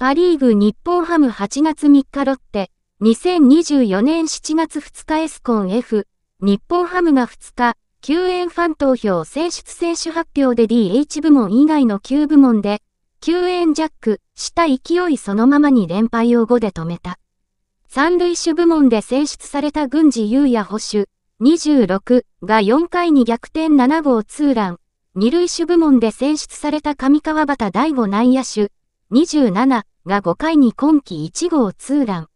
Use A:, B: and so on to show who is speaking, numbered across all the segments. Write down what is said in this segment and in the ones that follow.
A: パリーグ日本ハム8月3日ロッテ、2024年7月2日エスコン F、日本ハムが2日、救援ファン投票選出選手発表で DH 部門以外の9部門で、救援ジャックした勢いそのままに連敗を5で止めた。三塁手部門で選出された軍事優也保守26が4回に逆転7号ツーラン、二塁手部門で選出された上川端大吾内野手27が5回に今季1号ツーラン。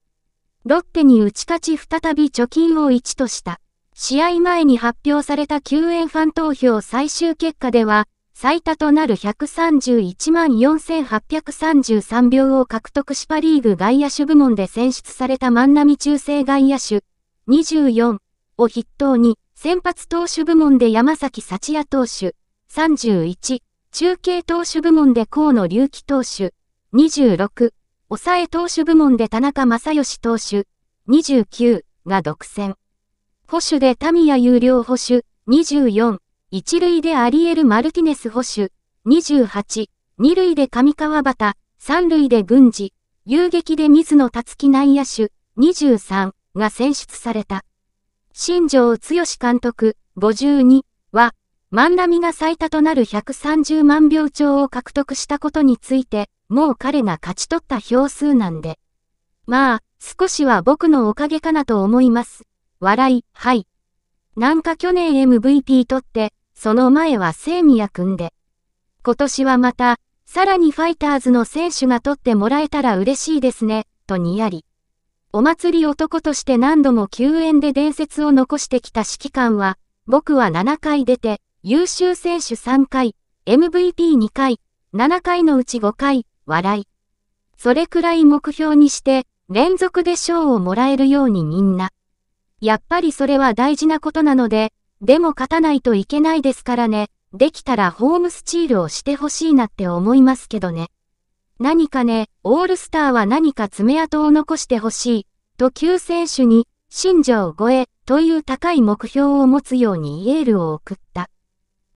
A: ロッテに打ち勝ち再び貯金を1とした。試合前に発表された救援ファン投票最終結果では、最多となる131万4833票を獲得しパリーグ外野手部門で選出された万波中正外野手24を筆頭に先発投手部門で山崎幸也投手31中継投手部門で河野隆起投手26、抑え投手部門で田中正義投手、29が独占。保守でミヤ有料保守、24、一塁でアリエル・マルティネス保守、28、二塁で上川端、三塁で軍事、遊撃で水野達樹内野手、23が選出された。新庄剛志監督、52は、万波が最多となる130万票超を獲得したことについて、もう彼が勝ち取った票数なんで。まあ、少しは僕のおかげかなと思います。笑い、はい。なんか去年 MVP 取って、その前は聖宮くんで。今年はまた、さらにファイターズの選手が取ってもらえたら嬉しいですね、とにやり。お祭り男として何度も救援で伝説を残してきた指揮官は、僕は7回出て、優秀選手3回、MVP2 回、7回のうち5回、笑い。それくらい目標にして、連続で賞をもらえるようにみんな。やっぱりそれは大事なことなので、でも勝たないといけないですからね。できたらホームスチールをしてほしいなって思いますけどね。何かね、オールスターは何か爪痕を残してほしい、と旧選手に、新庄超えという高い目標を持つようにイエールを送った。